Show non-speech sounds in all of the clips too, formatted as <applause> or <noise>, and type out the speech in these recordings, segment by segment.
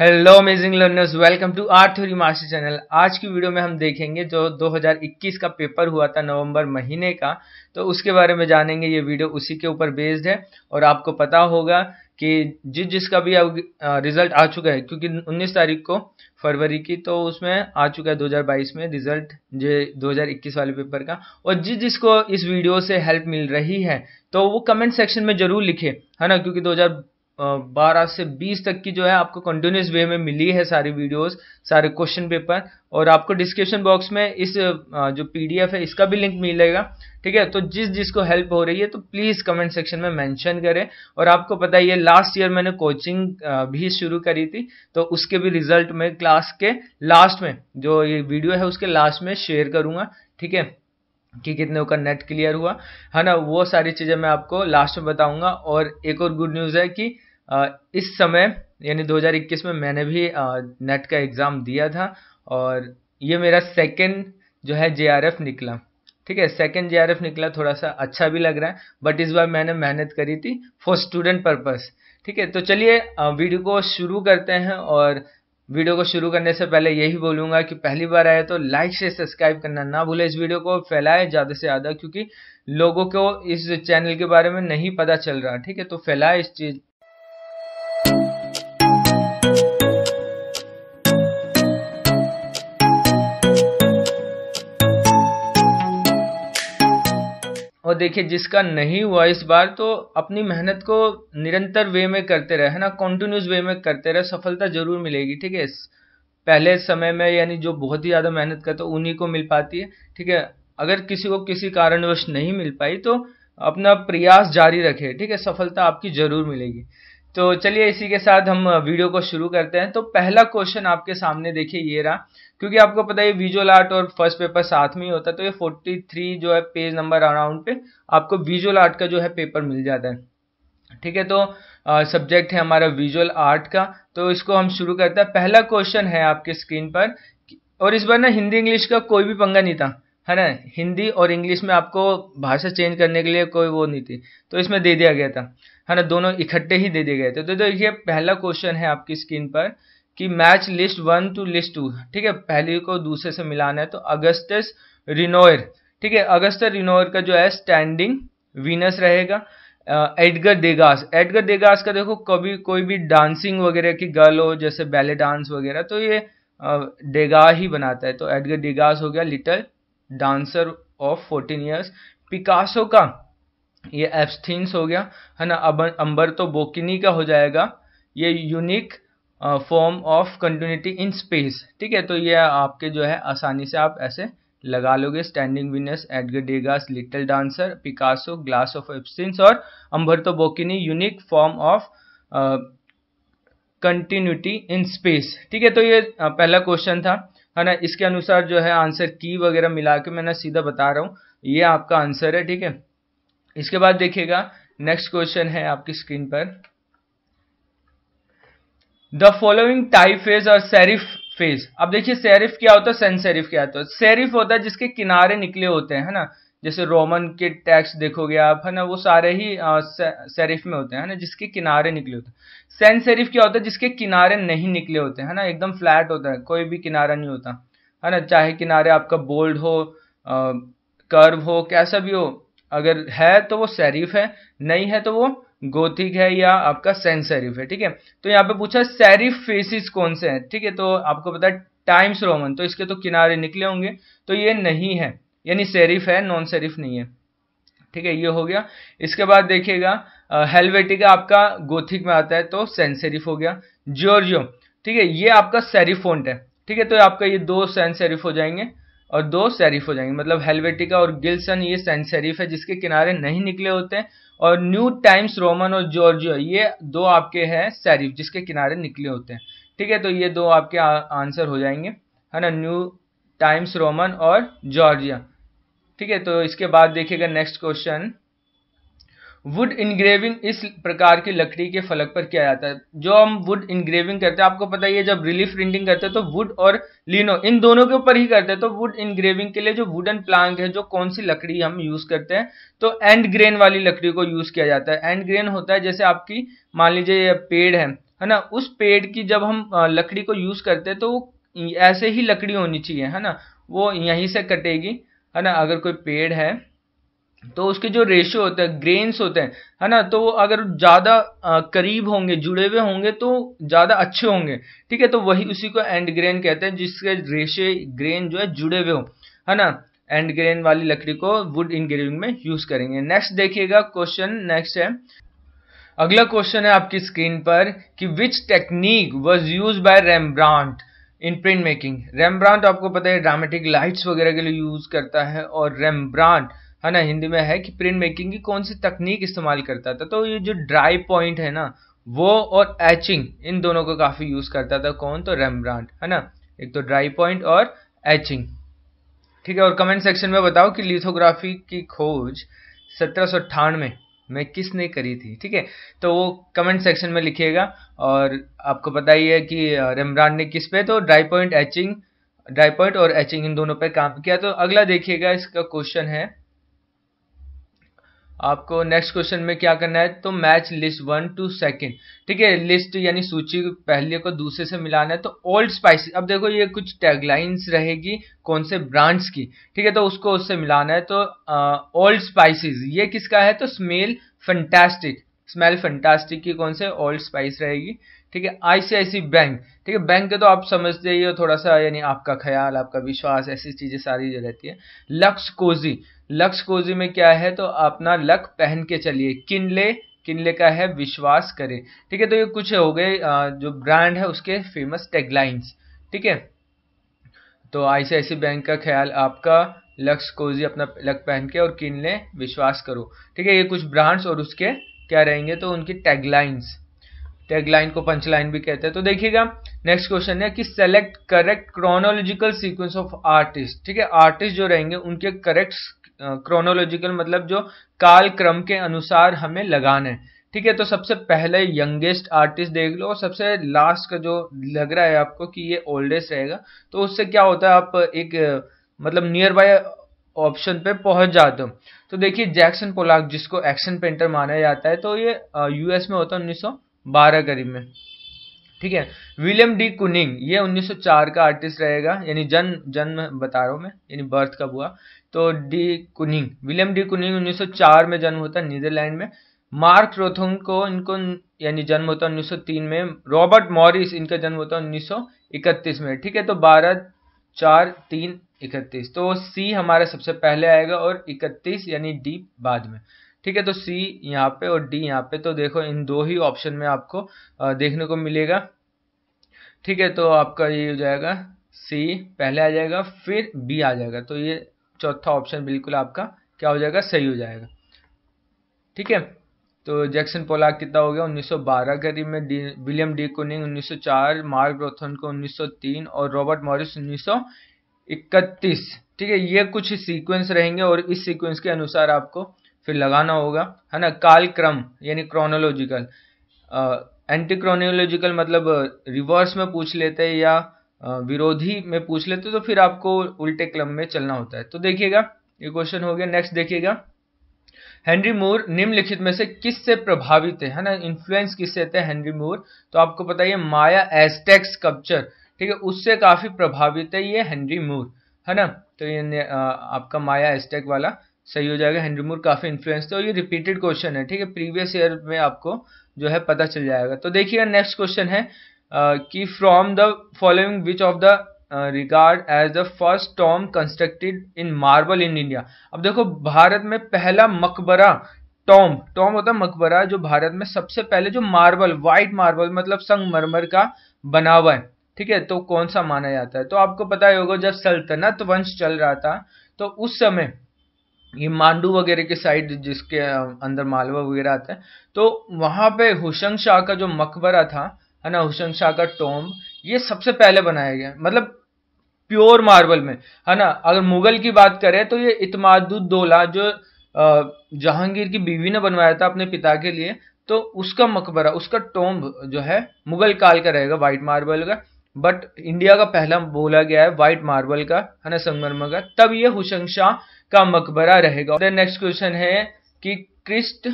Hello amazing learners welcome to our theory master channel आज की video में हम देखेंगे जो 2021 का पेपर हुआ था नवंबर महीने का तो उसके बारे में जानेंगे ये वीडियो उसी के ऊपर बेस्ड है और आपको पता होगा कि जिस जिसका भी अब रिजल्ट आ चुका है क्योंकि 19 तारीख को फरवरी की तो उसमें आ चुका है 2022 में रिजल्ट जो 2021 वाले पेपर का और जिस जिसको इस वीडियो से हेल्प मिल रही है तो वो कमेंट सेक्शन में जरूर लिखे है ना क्योंकि बारह से बीस तक की जो है आपको कंटिन्यूस वे में मिली है सारी वीडियोस सारे क्वेश्चन पेपर और आपको डिस्क्रिप्शन बॉक्स में इस जो पीडीएफ है इसका भी लिंक मिलेगा ठीक है तो जिस जिसको हेल्प हो रही है तो प्लीज़ कमेंट सेक्शन में मेंशन करें और आपको पता ही है लास्ट ईयर मैंने कोचिंग भी शुरू करी थी तो उसके भी रिजल्ट में क्लास के लास्ट में जो ये वीडियो है उसके लास्ट में शेयर करूँगा ठीक है कि कितने का नेट क्लियर हुआ है ना वो सारी चीज़ें मैं आपको लास्ट में बताऊंगा और एक और गुड न्यूज़ है कि इस समय यानी 2021 में मैंने भी नेट का एग्ज़ाम दिया था और ये मेरा सेकेंड जो है जे निकला ठीक है सेकेंड जे निकला थोड़ा सा अच्छा भी लग रहा है बट इस बार मैंने मेहनत करी थी फॉर स्टूडेंट पर्पज़ ठीक है तो चलिए वीडियो को शुरू करते हैं और वीडियो को शुरू करने से पहले यही बोलूँगा कि पहली बार आए तो लाइक से सब्सक्राइब करना ना भूले इस वीडियो को फैलाए ज़्यादा से ज़्यादा क्योंकि लोगों को इस चैनल के बारे में नहीं पता चल रहा ठीक है तो फैलाए इस चीज़ और देखिए जिसका नहीं हुआ इस बार तो अपनी मेहनत को निरंतर वे में करते रहे है ना कॉन्टिन्यूस वे में करते रहे सफलता जरूर मिलेगी ठीक है पहले समय में यानी जो बहुत ही ज़्यादा मेहनत करते तो हैं उन्हीं को मिल पाती है ठीक है अगर किसी को किसी कारणवश नहीं मिल पाई तो अपना प्रयास जारी रखे ठीक है सफलता आपकी ज़रूर मिलेगी तो चलिए इसी के साथ हम वीडियो को शुरू करते हैं तो पहला क्वेश्चन आपके सामने देखिए ये रहा क्योंकि आपको पता है विजुअल आर्ट और फर्स्ट पेपर साथ में ही होता है तो ये 43 जो है पेज नंबर अराउंड पे आपको विजुअल आर्ट का जो है पेपर मिल जाता है ठीक है तो सब्जेक्ट है हमारा विजुअल आर्ट का तो इसको हम शुरू करते हैं पहला क्वेश्चन है आपके स्क्रीन पर और इस बार ना हिंदी इंग्लिश का कोई भी पंगा नहीं था है ना हिंदी और इंग्लिश में आपको भाषा चेंज करने के लिए कोई वो नहीं थी तो इसमें दे दिया गया था है ना दोनों इकट्ठे ही दे दिए गए थे तो देखिए पहला क्वेश्चन है आपकी स्क्रीन पर कि match list one two list two ठीक है पहली को दूसरे से मिलाना है तो अगस्त रिनोयर ठीक है अगस्त रिनोयर का जो है स्टैंडिंग विनस रहेगा एडगर डेगास एडगर डेगास का देखो कभी कोई भी डांसिंग वगैरह की गर्ल हो जैसे बैले डांस वगैरह तो ये डेगा ही बनाता है तो एडगर डेगास हो गया little dancer of fourteen years Picasso का ये एब्स्थीन्स हो गया है ना अब अंबर तो बोकिनी का हो जाएगा ये unique form of continuity in space ठीक है तो ये आपके जो है आसानी से आप ऐसे लगा लोगे standing Venus Edgar Degas little dancer Picasso glass of absinthe और Umberto Boccioni unique form of continuity in space ठीक है तो ये पहला क्वेश्चन था है ना इसके अनुसार जो है आंसर की वगैरह मिला के मैं ना सीधा बता रहा हूँ ये आपका आंसर है ठीक है इसके बाद देखिएगा नेक्स्ट क्वेश्चन है आपकी स्क्रीन पर द फॉलोइंग टाइप फेज और सेरिफ फेज अब देखिए सेरिफ क्या होता है सेंसेरिफ क्या होता है सेरिफ होता है जिसके किनारे निकले होते हैं है ना जैसे रोमन के टैक्स देखोगे आप है ना वो सारे ही आ, से, सेरिफ में होते हैं है ना जिसके किनारे निकले होते हैं सेन सेरिफ क्या होता है जिसके किनारे नहीं निकले होते हैं ना एकदम फ्लैट होता है कोई भी किनारा नहीं होता है ना चाहे किनारे आपका बोल्ड हो आ, कर्व हो कैसा भी हो अगर है तो वो सेरिफ है नहीं है तो वो गोथिक है या आपका सेंस सेरिफ है ठीक है तो यहाँ पे पूछा सेरिफ फेसिस कौन से हैं ठीक है तो आपको पता है टाइम्स रोमन तो इसके तो किनारे निकले होंगे तो ये नहीं है यानी सेरिफ है नॉन सेरिफ नहीं है ठीक है ये हो गया इसके बाद देखिएगा हेलवेटिका आपका गोथिक में आता है तो सेंसेरिफ हो गया जियोर्जियो ठीक है ये आपका सेरिफोन्ट है ठीक है तो आपका ये दो सेंसेरिफ हो जाएंगे और दो सेरिफ हो जाएंगे मतलब हेलवेटिका और गिल्सन ये सेंसेरिफ है जिसके किनारे नहीं निकले होते हैं और न्यू टाइम्स रोमन और जॉर्जिया ये दो आपके हैं सैरिफ जिसके किनारे निकले होते हैं ठीक है तो ये दो आपके आ, आंसर हो जाएंगे है ना न्यू टाइम्स रोमन और जॉर्जिया ठीक है तो इसके बाद देखिएगा नेक्स्ट क्वेश्चन वुड इंग्रेविंग इस प्रकार की लकड़ी के फलक पर किया जाता है जो हम वुड इंग्रेविंग करते हैं आपको पता ही है जब रिलीफ प्रिंटिंग करते हैं तो वुड और लिनो इन दोनों के ऊपर ही करते हैं तो वुड इंग्रेविंग के लिए जो वुडन प्लांक है जो कौन सी लकड़ी हम यूज करते हैं तो एंड ग्रेन वाली लकड़ी को यूज किया जाता है एंड ग्रेन होता है जैसे आपकी मान लीजिए ये पेड़ है है ना उस पेड़ की जब हम लकड़ी को यूज करते हैं तो ऐसे ही लकड़ी होनी चाहिए है ना वो यहीं से कटेगी है ना अगर कोई पेड़ है तो उसके जो रेशो होते हैं ग्रेन्स होते हैं है ना तो अगर ज़्यादा करीब होंगे जुड़े हुए होंगे तो ज़्यादा अच्छे होंगे ठीक है तो वही उसी को एंड ग्रेन कहते हैं जिसके रेशे ग्रेन जो है जुड़े हुए हो है ना एंड ग्रेन वाली लकड़ी को वुड ग्रेविंग में यूज़ करेंगे नेक्स्ट देखिएगा क्वेश्चन नेक्स्ट है अगला क्वेश्चन है आपकी स्क्रीन पर कि which technique was use by Rembrandt in print making Rembrandt आपको पता है ड्रामेटिक लाइट्स वगैरह के लिए यूज़ करता है और रेमब्रांड है ना हिंदी में है कि प्रिंट मेकिंग की कौन सी तकनीक इस्तेमाल करता था तो ये जो ड्राई पॉइंट है ना वो और एचिंग इन दोनों को काफ़ी यूज़ करता था कौन तो रेमब्रांड है ना एक तो ड्राई पॉइंट और एचिंग ठीक है और कमेंट सेक्शन में बताओ कि लिथोग्राफी की खोज सत्रह में, में किसने करी थी ठीक है तो वो कमेंट सेक्शन में लिखिएगा और आपको पता ही है कि रेमब्रांड ने किस पे तो dry point etching dry point और एचिंग इन दोनों पे काम किया तो अगला देखिएगा इसका क्वेश्चन है आपको नेक्स्ट क्वेश्चन में क्या करना है तो match list one two second ठीक है लिस्ट यानी सूची पहले को दूसरे से मिलाना है तो ओल्ड स्पाइसी अब देखो ये कुछ टैगलाइंस रहेगी कौन से ब्रांड्स की ठीक है तो उसको उससे मिलाना है तो ओल्ड स्पाइसीज ये किसका है तो स्मेल फंटेस्टिक स्मेल फंटास्टिक की कौन से ओल्ड स्पाइस रहेगी ठीक है आईसीआईसी बैंक ठीक है बैंक के तो आप समझते ही हो थोड़ा सा यानी आपका ख्याल आपका विश्वास ऐसी चीज़ें सारी रहती है लक्स कोजी लक्स कोजी में क्या है तो अपना लक पहन के चलिए किनले किनले का है विश्वास करें ठीक है तो ये कुछ हो गए जो ब्रांड है उसके फेमस टेगलाइंस ठीक है तो आईसीआईसी बैंक का ख्याल आपका लक्स कोजी अपना लक पहन के और किन ले विश्वास करो ठीक है ये कुछ ब्रांड्स और उसके क्या रहेंगे तो उनकी टैगलाइंस टैगलाइन को पंचलाइन भी कहते हैं तो देखिएगा नेक्स्ट क्वेश्चन है कि select correct chronological sequence of artist ठीक है आर्टिस्ट जो रहेंगे उनके करेक्ट क्रोनोलॉजिकल मतलब जो काल क्रम के अनुसार हमें लगाने ठीक है तो सबसे पहले यंगेस्ट आर्टिस्ट देख लो और सबसे लास्ट का जो लग रहा है आपको कि ये ओल्डेस्ट रहेगा तो उससे क्या होता है आप एक मतलब नियर बाय ऑप्शन पे पहुंच जाते हो तो देखिए जैक्सन पोलाक जिसको एक्शन पेंटर माना जाता है तो ये यूएस में होता है उन्नीस करीब में ठीक है विलियम डी कुनिंग ये 1904 का आर्टिस्ट रहेगा यानी जन्म जन्म बता रहा हूँ मैं यानी बर्थ कब हुआ तो De Kooning William De Kooning 1904 में जन्म होता है नीदरलैंड में मार्क रोथुन को इनको यानी जन्म होता है 1903 में रॉबर्ट मॉरिस इनका जन्म होता है 1931 में ठीक है तो भारत चार तीन इकतीस तो सी हमारा सबसे पहले आएगा और इकतीस यानी डी बाद में ठीक है तो सी यहाँ पे और डी यहाँ पे तो देखो इन दो ही ऑप्शन में आपको देखने को मिलेगा ठीक है तो आपका ये हो जाएगा सी पहले आ जाएगा फिर बी आ जाएगा तो ये चौथा ऑप्शन बिल्कुल आपका क्या हो जाएगा सही हो जाएगा ठीक है तो जैक्सन पोलाक कितना हो गया 1912 करीब में विलियम डी कुनिंग 1904 मार्क ब्रोथन को 1903 और रॉबर्ट मॉरिस 1931 ठीक है ये कुछ सीक्वेंस रहेंगे और इस सीक्वेंस के अनुसार आपको फिर लगाना होगा है ना कालक्रम यानी क्रोनोलॉजिकल एंटी क्रोनोलॉजिकल मतलब रिवर्स में पूछ लेते हैं या विरोधी में पूछ लेते तो फिर आपको उल्टे क्रम में चलना होता है तो देखिएगा ये क्वेश्चन हो गया नेक्स्ट देखिएगा हेनरी मोर निम्नलिखित में से किससे प्रभावित है ना इन्फ्लुएंस किससे थे हेनरी मोर तो आपको पता है माया एस्टेक्स कल्चर ठीक है उससे काफ़ी प्रभावित है ये हेनरी मोर है ना तो ये आपका माया एस्टेक वाला सही हो जाएगा हेनरी मोर काफ़ी इन्फ्लुएंस थे और ये रिपीटेड क्वेश्चन है ठीक है प्रीवियस ईयर में आपको जो है पता चल जाएगा तो देखिएगा नेक्स्ट क्वेश्चन है कि from the following which of the regard as the first tomb constructed in marble in India अब देखो भारत में पहला मकबरा टॉम टॉम होता है मकबरा जो भारत में सबसे पहले जो मार्बल व्हाइट मार्बल मतलब संगमरमर का बना हुआ है ठीक है तो कौन सा माना जाता है तो आपको पता ही होगा जब सल्तनत वंश चल रहा था तो उस समय ये मांडू वगैरह के साइड जिसके अंदर मालवा वगैरह आता है तो वहां पे हुशंग शाह का जो मकबरा था है ना हुशंग शाह का टोम्ब ये सबसे पहले बनाया गया मतलब प्योर मार्बल में है ना अगर मुगल की बात करें तो ये इतमादुद्दोला जो जहांगीर की बीवी ने बनवाया था अपने पिता के लिए तो उसका मकबरा उसका टोम्ब जो है मुगल काल का रहेगा व्हाइट मार्बल का बट इंडिया का पहला बोला गया है व्हाइट मार्बल का है ना संगमरमर का तब ये हुशंग शाह का मकबरा रहेगा नेक्स्ट क्वेश्चन है कि Christ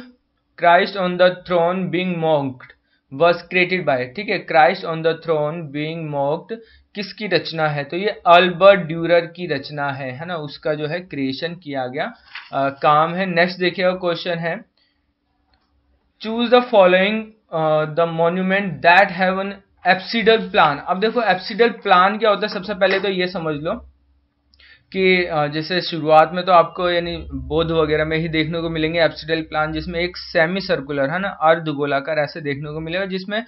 Christ on the throne being mocked was created by ठीक है Christ on the throne being mocked किसकी रचना है तो ये अल्बर्ट ड्यूरर की रचना है है ना उसका जो है क्रिएशन किया गया आ, काम है नेक्स्ट देखिएगा क्वेश्चन है choose the following the monument that have an apsidal plan अब देखो एप्सिडल प्लान क्या होता है सबसे पहले तो ये समझ लो कि जैसे शुरुआत में तो आपको यानी बोध वगैरह में ही देखने को मिलेंगे एप्सिडल प्लान जिसमें एक सेमी सर्कुलर है ना अर्ध गोलाकार ऐसे देखने को मिलेगा जिसमें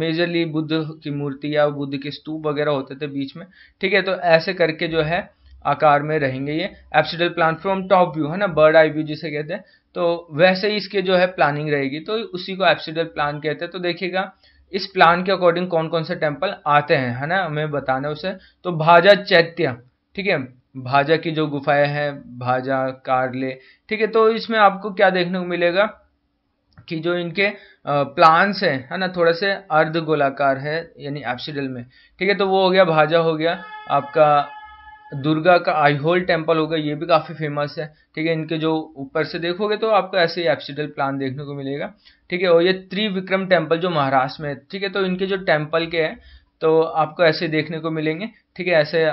मेजरली बुद्ध की मूर्ति या बुद्ध के स्तूप वगैरह होते थे बीच में ठीक है तो ऐसे करके जो है आकार में रहेंगे ये apsidal plan from top view है ना बर्ड आई व्यू जिसे कहते हैं तो वैसे ही इसके जो है प्लानिंग रहेगी तो उसी को एप्सिडल प्लान कहते हैं तो देखिएगा इस प्लान के अकॉर्डिंग कौन कौन से टेम्पल आते हैं है ना हमें बताना उसे तो भाजा चैत्य ठीक है भाजा की जो गुफाएं हैं भाजा कार्ले ठीक है तो इसमें आपको क्या देखने को मिलेगा कि जो इनके प्लान्स हैं है ना थोड़ा से अर्ध गोलाकार है यानी एप्सिडल में ठीक है तो वो हो गया भाजा हो गया आपका दुर्गा का आईहोल टेम्पल होगा ये भी काफ़ी फेमस है ठीक है इनके जो ऊपर से देखोगे तो आपको ऐसे ही एप्सिडल प्लान देखने को मिलेगा ठीक है और ये त्रिविक्रम टेम्पल जो महाराष्ट्र में है ठीक है तो इनके जो टेम्पल के हैं तो आपको ऐसे देखने को मिलेंगे ठीक है ऐसे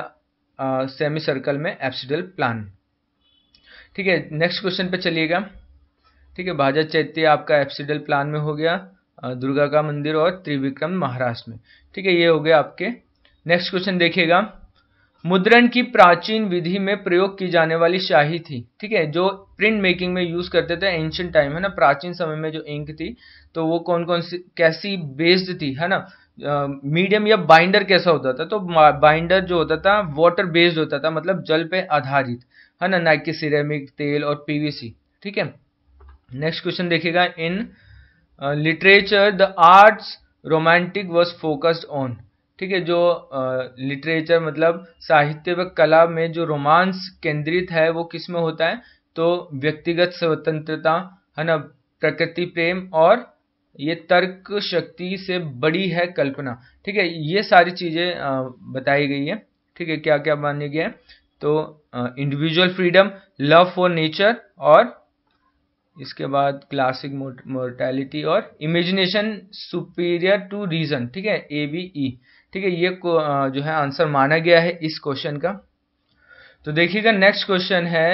सेमी सर्कल में एप्सिडल प्लान ठीक है नेक्स्ट क्वेश्चन पे चलिएगा ठीक है भाजा चैत्य आपका एप्सिडल प्लान में हो गया दुर्गा का मंदिर और त्रिविक्रम महाराष्ट्र में ठीक है ये हो गया आपके नेक्स्ट क्वेश्चन देखिएगा मुद्रण की प्राचीन विधि में प्रयोग की जाने वाली शाही थी ठीक है जो प्रिंट मेकिंग में यूज करते थे एंशियंट टाइम है ना प्राचीन समय में जो इंक थी तो वो कौन कौन सी कैसी बेस्ड थी है ना मीडियम या बाइंडर कैसा होता था तो बाइंडर जो होता था वाटर बेस्ड होता था मतलब जल पे आधारित है ना नाइक सिरेमिक तेल और पीवीसी ठीक है नेक्स्ट क्वेश्चन देखिएगा in literature the arts romantic was focused on ठीक है जो लिटरेचर uh, मतलब साहित्य व कला में जो रोमांस केंद्रित है वो किस में होता है तो व्यक्तिगत स्वतंत्रता है ना प्रकृति प्रेम और ये तर्क शक्ति से बड़ी है कल्पना ठीक है ये सारी चीज़ें बताई गई है ठीक है क्या क्या मान्य गया है तो individual freedom love for nature और इसके बाद क्लासिक मोर्टैलिटी और इमेजिनेशन सुपीरियर टू रीजन ठीक है ए बी ई ठीक है ये जो है आंसर माना गया है इस क्वेश्चन का तो देखिएगा नेक्स्ट क्वेश्चन है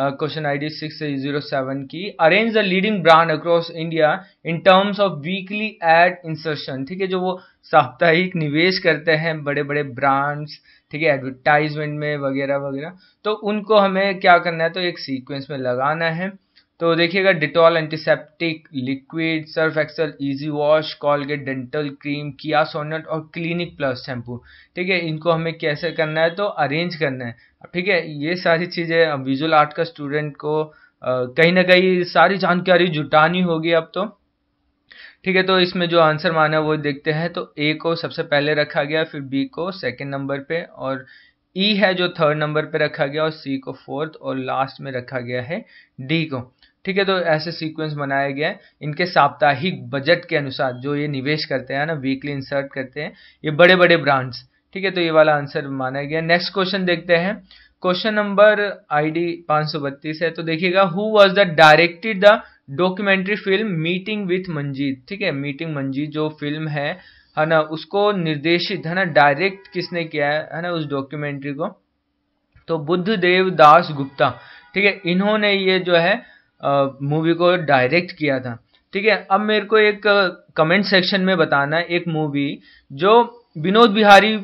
क्वेश्चन आईडी सेवन की arrange the leading brand across India in terms of weekly ad insertion ठीक है जो वो साप्ताहिक निवेश करते हैं बड़े बड़े ब्रांड्स ठीक है एडवर्टाइजमेंट में वगैरह वगैरह तो उनको हमें क्या करना है तो एक सीक्वेंस में लगाना है तो देखिएगा Dettol antiseptic liquid Surf Excel easy wash Colgate dental cream Kia Sonet और क्लिनिक प्लस शैम्पू ठीक है इनको हमें कैसे करना है तो अरेंज करना है ठीक है ये सारी चीज़ें विजुअल आर्ट का स्टूडेंट को कहीं ना कहीं सारी जानकारी जुटानी होगी अब तो ठीक है तो इसमें जो आंसर माना वो देखते हैं तो ए को सबसे पहले रखा गया फिर बी को सेकेंड नंबर पर और ई e है जो थर्ड नंबर पे रखा गया और सी को फोर्थ और लास्ट में रखा गया है डी को ठीक है तो ऐसे सीक्वेंस बनाया गया है इनके साप्ताहिक बजट के अनुसार जो ये निवेश करते हैं ना वीकली इंसर्ट करते हैं ये बड़े बड़े ब्रांड्स ठीक है तो ये वाला आंसर माना गया नेक्स्ट क्वेश्चन देखते हैं क्वेश्चन नंबर आईडी डी है तो देखिएगा who was the directed the documentary film meeting with Manjit ठीक है मीटिंग मंजीत जो फिल्म है है ना उसको निर्देशित है ना डायरेक्ट किसने किया है है ना उस डॉक्यूमेंट्री को तो बुद्ध देव दास गुप्ता ठीक है इन्होंने ये जो है मूवी को डायरेक्ट किया था ठीक है अब मेरे को एक कमेंट सेक्शन में बताना है एक मूवी जो विनोद बिहारी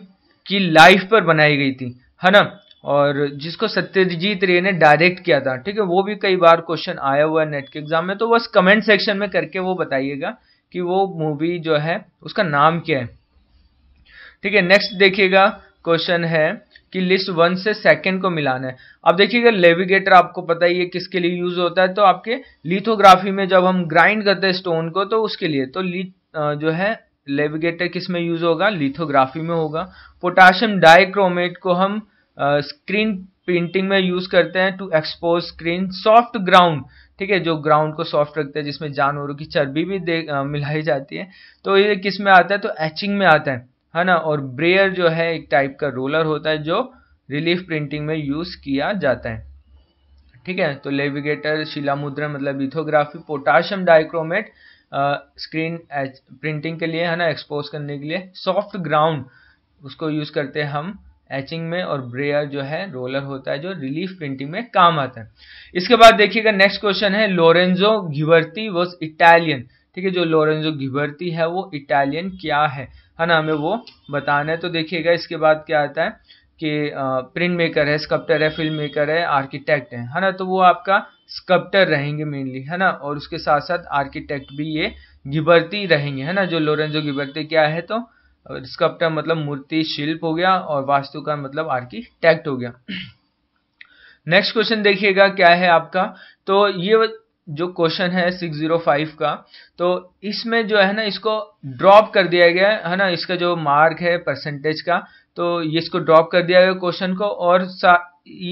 की लाइफ पर बनाई गई थी है ना और जिसको सत्यजीत रे ने डायरेक्ट किया था ठीक है वो भी कई बार क्वेश्चन आया हुआ है नेट के एग्जाम में तो बस कमेंट सेक्शन में करके वो बताइएगा कि वो मूवी जो है उसका नाम क्या है ठीक है नेक्स्ट देखिएगा क्वेश्चन है कि लिस्ट वन से सेकेंड को मिलाना है अब देखिएगा लेविगेटर आपको पता ही है किसके लिए यूज होता है तो आपके लिथोग्राफी में जब हम ग्राइंड करते हैं स्टोन को तो उसके लिए तो जो है लेविगेटर किस में यूज होगा लिथोग्राफी में होगा पोटाशियम डाइक्रोमेट को हम स्क्रीन प्रिंटिंग में यूज करते हैं to expose screen soft ground ठीक है जो ग्राउंड को सॉफ्ट रखते हैं जिसमें जानवरों की चर्बी भी दे मिलाई जाती है तो ये किस में आता है तो एचिंग में आता है है ना और ब्रेयर जो है एक टाइप का रोलर होता है जो रिलीफ प्रिंटिंग में यूज़ किया जाता है ठीक है तो लेविगेटर शिला मुद्रा मतलब lithography potassium dichromate screen printing के लिए है ना एक्सपोज करने के लिए सॉफ्ट ग्राउंड उसको यूज़ करते हैं हम एचिंग में और ब्रेयर जो है रोलर होता है जो रिलीफ प्रिंटिंग में काम आता है इसके बाद देखिएगा नेक्स्ट क्वेश्चन है लोरेंजो घिवर्ती वॉज इटालियन ठीक है जो लोरेंजो घिवर्ती है वो इटालियन क्या है है ना हमें वो बताना है तो देखिएगा इसके बाद क्या आता है कि प्रिंट मेकर है स्कप्टर है फिल्म मेकर है आर्किटेक्ट है है ना तो वो आपका स्कप्टर रहेंगे मेनली है ना और उसके साथ साथ आर्किटेक्ट भी ये गिबरती रहेंगे है ना जो लोरेंजो गिबरती क्या है तो स्कप्टर मतलब मूर्ति शिल्प हो गया और वास्तु का मतलब आर्किटेक्ट हो गया नेक्स्ट <clears throat> क्वेश्चन देखिएगा क्या है आपका तो ये जो क्वेश्चन है सिक्स जीरो फाइव का तो इसमें जो है ना इसको ड्रॉप कर दिया गया है ना इसका जो मार्क है परसेंटेज का तो ये इसको ड्रॉप कर दिया गया क्वेश्चन को और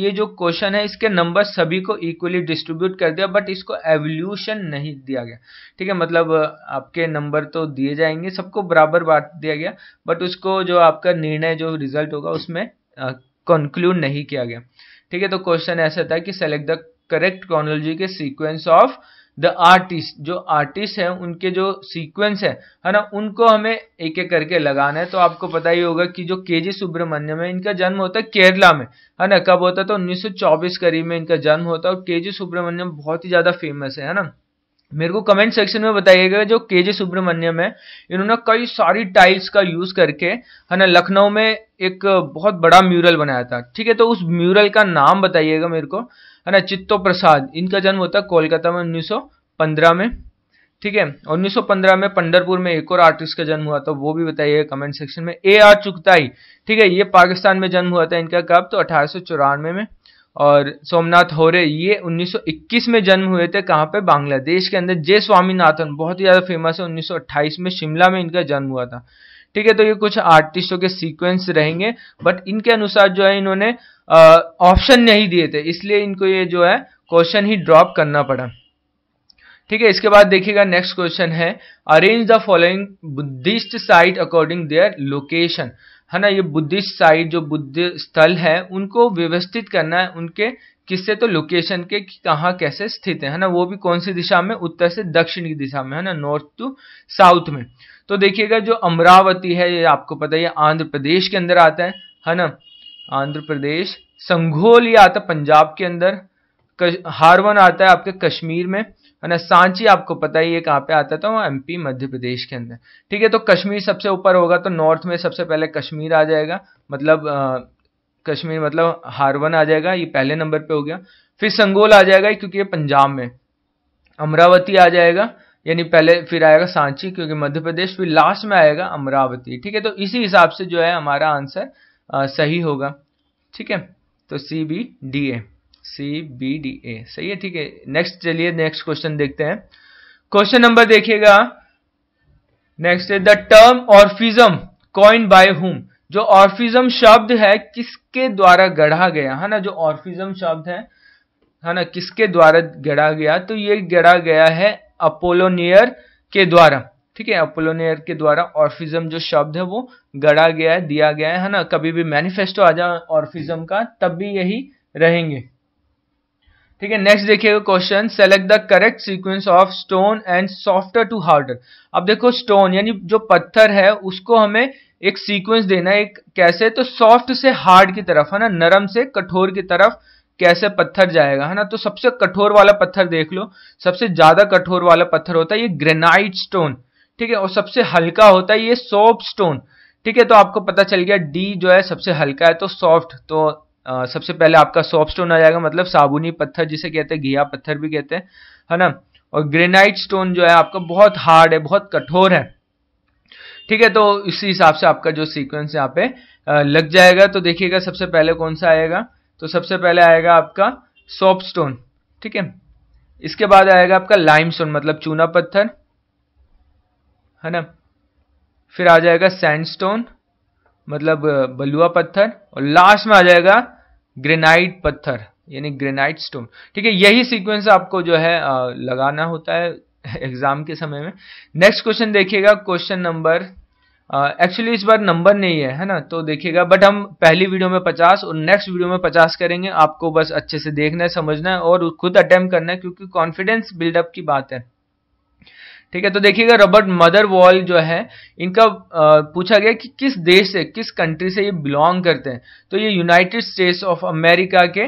ये जो क्वेश्चन है इसके नंबर सभी को इक्वली डिस्ट्रीब्यूट कर दिया बट इसको एवोल्यूशन नहीं दिया गया ठीक है मतलब आपके नंबर तो दिए जाएंगे सबको बराबर बांट दिया गया बट उसको जो आपका निर्णय जो रिजल्ट होगा उसमें कंक्लूड नहीं किया गया ठीक है तो क्वेश्चन ऐसा था कि सेलेक्ट द करेक्ट क्रोनोलॉजी के सीक्वेंस ऑफ द आर्टिस्ट जो आर्टिस्ट हैं उनके जो सीक्वेंस है है ना उनको हमें एक एक करके लगाना है तो आपको पता ही होगा कि जो के जी सुब्रमण्यम है इनका जन्म होता है केरला में है ना कब होता है तो 1924 करीब में इनका जन्म होता है और के जी सुब्रमण्यम बहुत ही ज़्यादा फेमस है है ना मेरे को कमेंट सेक्शन में बताइएगा जो के जे सुब्रमण्यम है इन्होंने कई सारी टाइल्स का यूज करके है ना लखनऊ में एक बहुत बड़ा म्यूरल बनाया था ठीक है तो उस म्यूरल का नाम बताइएगा मेरे को है ना चित्तो प्रसाद इनका जन्म होता है कोलकाता में 1915 में ठीक है 1915 में पंडरपुर में एक और आर्टिस्ट का जन्म हुआ था तो वो भी बताइए कमेंट सेक्शन में ए आर चुगताई ठीक है ये पाकिस्तान में जन्म हुआ था इनका कब तो अठारह में और सोमनाथ होरे ये 1921 में जन्म हुए थे कहाँ पे बांग्लादेश के अंदर जे स्वामीनाथन बहुत ही ज़्यादा फेमस है 1928 में शिमला में इनका जन्म हुआ था ठीक है तो ये कुछ आर्टिस्टों के सीक्वेंस रहेंगे बट इनके अनुसार जो है इन्होंने ऑप्शन नहीं दिए थे इसलिए इनको ये जो है क्वेश्चन ही ड्रॉप करना पड़ा ठीक है इसके बाद देखिएगा नेक्स्ट क्वेश्चन है arrange the following Buddhist site according their location है ना ये बुद्धिस्ट साइट जो बुद्ध स्थल है उनको व्यवस्थित करना है उनके किससे तो लोकेशन के कहाँ कैसे स्थित है ना वो भी कौन सी दिशा में उत्तर से दक्षिण की दिशा में है ना नॉर्थ टू साउथ में तो देखिएगा जो अमरावती है ये आपको पता है आंध्र प्रदेश के अंदर आता है है ना आंध्र प्रदेश संघोल ये आता पंजाब के अंदर हारवन आता है आपके कश्मीर में है ना सांची आपको पता ही है कहाँ पे आता था एम एमपी मध्य प्रदेश के अंदर ठीक है तो कश्मीर सबसे ऊपर होगा तो नॉर्थ में सबसे पहले कश्मीर आ जाएगा मतलब आ, कश्मीर मतलब हारवन आ जाएगा ये पहले नंबर पे हो गया फिर संगोल आ जाएगा क्योंकि ये पंजाब में अमरावती आ जाएगा यानी पहले फिर आएगा सांची क्योंकि मध्य प्रदेश फिर लास्ट में आएगा अमरावती ठीक है तो इसी हिसाब से जो है हमारा आंसर आ, सही होगा ठीक है तो C B D A C B D A सही है ठीक है नेक्स्ट चलिए नेक्स्ट क्वेश्चन देखते हैं क्वेश्चन नंबर देखिएगा नेक्स्ट है the term Orphism coin by whom जो ऑर्फिज्म शब्द है किसके द्वारा गढ़ा गया है ना जो ऑर्फिजम शब्द है है ना किसके द्वारा गढ़ा गया तो ये गढ़ा गया है अपोलोनियर के द्वारा ठीक है अपोलोनियर के द्वारा ऑर्फिज्म जो शब्द है वो गढ़ा गया है दिया गया है, है ना कभी भी मैनिफेस्टो आ जाए ऑर्फिज्म का तब भी यही रहेंगे ठीक है नेक्स्ट देखिएगा question select the correct sequence of stone and softer to harder अब देखो स्टोन यानी जो पत्थर है उसको हमें एक सीक्वेंस देना है एक कैसे तो सॉफ्ट से हार्ड की तरफ है ना नरम से कठोर की तरफ कैसे पत्थर जाएगा है ना तो सबसे कठोर वाला पत्थर देख लो सबसे ज्यादा कठोर वाला पत्थर होता है ये ग्रेनाइट स्टोन ठीक है और सबसे हल्का होता है ये सॉफ्ट स्टोन ठीक है तो आपको पता चल गया डी जो है सबसे हल्का है तो सॉफ्ट तो आ, सबसे पहले आपका सॉफ्ट स्टोन आ जाएगा मतलब साबुनी पत्थर जिसे कहते हैं घिया पत्थर भी कहते हैं है ना और ग्रेनाइट स्टोन जो है आपका बहुत हार्ड है बहुत कठोर है ठीक है तो इसी हिसाब से आपका जो सीक्वेंस यहाँ पे लग जाएगा तो देखिएगा सबसे पहले कौन सा आएगा तो सबसे पहले आएगा आपका सॉफ्ट स्टोन ठीक है इसके बाद आएगा आपका लाइम स्टोन मतलब चूना पत्थर है ना फिर आ जाएगा सैंडस्टोन मतलब बलुआ पत्थर और लास्ट में आ जाएगा ग्रेनाइट पत्थर यानी ग्रेनाइट स्टोन ठीक है यही सीक्वेंस आपको जो है आ, लगाना होता है एग्जाम <laughs> के समय में नेक्स्ट क्वेश्चन देखिएगा क्वेश्चन नंबर एक्चुअली इस बार नंबर नहीं है है ना तो देखिएगा बट हम पहली वीडियो में 50 और नेक्स्ट वीडियो में 50 करेंगे आपको बस अच्छे से देखना है समझना है और खुद अटेम्प्ट करना है क्योंकि कॉन्फिडेंस बिल्डअप की बात है ठीक है तो देखिएगा रॉबर्ट मदर वॉल जो है इनका पूछा गया कि किस देश से किस कंट्री से ये बिलोंग करते हैं तो ये यूनाइटेड स्टेट्स ऑफ अमेरिका के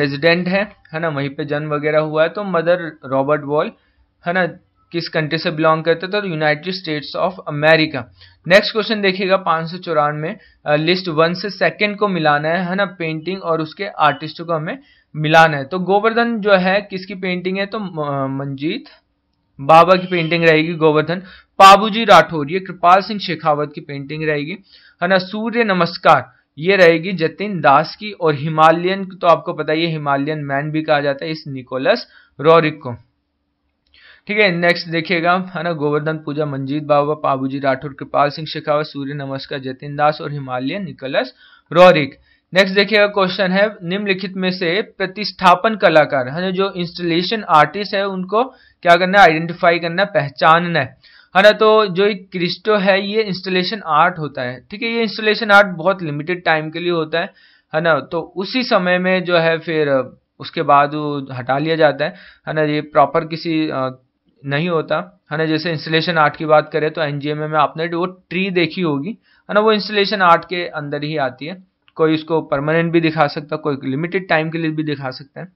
रेजिडेंट हैं है ना वहीं पे जन्म वगैरह हुआ है तो मदर रॉबर्ट वॉल है ना किस कंट्री से बिलोंग करते थे तो United States of America next question देखिएगा पाँच सौ चौरानवे लिस्ट वन से सेकेंड को मिलाना है है ना पेंटिंग और उसके आर्टिस्ट को हमें मिलाना है तो गोवर्धन जो है किसकी पेंटिंग है तो मंजीत बाबा की पेंटिंग रहेगी गोवर्धन बाबूजी राठौर ये कृपाल सिंह शेखावत की पेंटिंग रहेगी है ना सूर्य नमस्कार ये रहेगी जतिन दास की और हिमालयन तो आपको पता ही हिमालयन मैन भी कहा जाता है इस निकोलस रोरिक को ठीक है नेक्स्ट देखिएगा है ना गोवर्धन पूजा मंजीत बाबा बाबूजी राठौर कृपाल सिंह शेखावत सूर्य नमस्कार जतिन दास और हिमालयन निकोलस रोरिक नेक्स्ट देखिएगा क्वेश्चन है निम्नलिखित में से प्रतिस्थापन कलाकार है जो इंस्टॉलेशन आर्टिस्ट है उनको क्या करना है आइडेंटिफाई करना पहचानना है है ना तो जो एक क्रिस्टो है ये इंस्टॉलेशन आर्ट होता है ठीक है ये इंस्टॉलेशन आर्ट बहुत लिमिटेड टाइम के लिए होता है है ना तो उसी समय में जो है फिर उसके बाद वो हटा लिया जाता है है ना ये प्रॉपर किसी नहीं होता है ना जैसे इंस्टॉलेशन आर्ट की बात करें तो एन में आपने वो ट्री देखी होगी है ना वो इंस्टॉलेशन आर्ट के अंदर ही आती है कोई इसको परमानेंट भी दिखा सकता है कोई लिमिटेड टाइम के लिए भी दिखा सकता है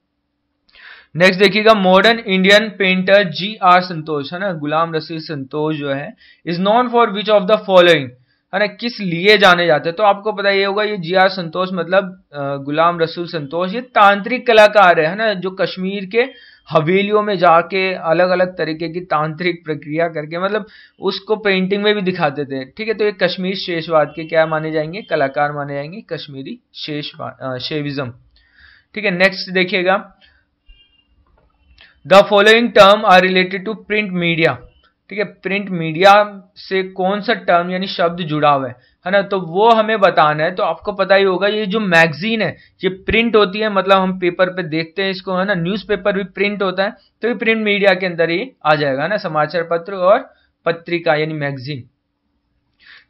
नेक्स्ट देखिएगा modern Indian painter G R Santosh है ना गुलाम रसीद संतोष जो है is known for which of the following है ना किस लिए जाने जाते हैं तो आपको पता ये होगा ये जी आर संतोष मतलब गुलाम रसूल संतोष ये तांत्रिक कलाकार है ना जो कश्मीर के हवेलियों में जाके अलग अलग तरीके की तांत्रिक प्रक्रिया करके मतलब उसको पेंटिंग में भी दिखाते थे ठीक है तो ये कश्मीर शेषवाद के क्या माने जाएंगे कलाकार माने जाएंगे कश्मीरी शेषवाद शेविज्म ठीक है नेक्स्ट देखिएगा the following term are related to print media ठीक है प्रिंट मीडिया से कौन सा टर्म यानी शब्द जुड़ा हुआ है है ना तो वो हमें बताना है तो आपको पता ही होगा ये जो मैगजीन है ये प्रिंट होती है मतलब हम पेपर पे देखते हैं इसको है ना न्यूज़पेपर भी प्रिंट होता है तो ये प्रिंट मीडिया के अंदर ही आ जाएगा ना समाचार पत्र और पत्रिका यानी मैगजीन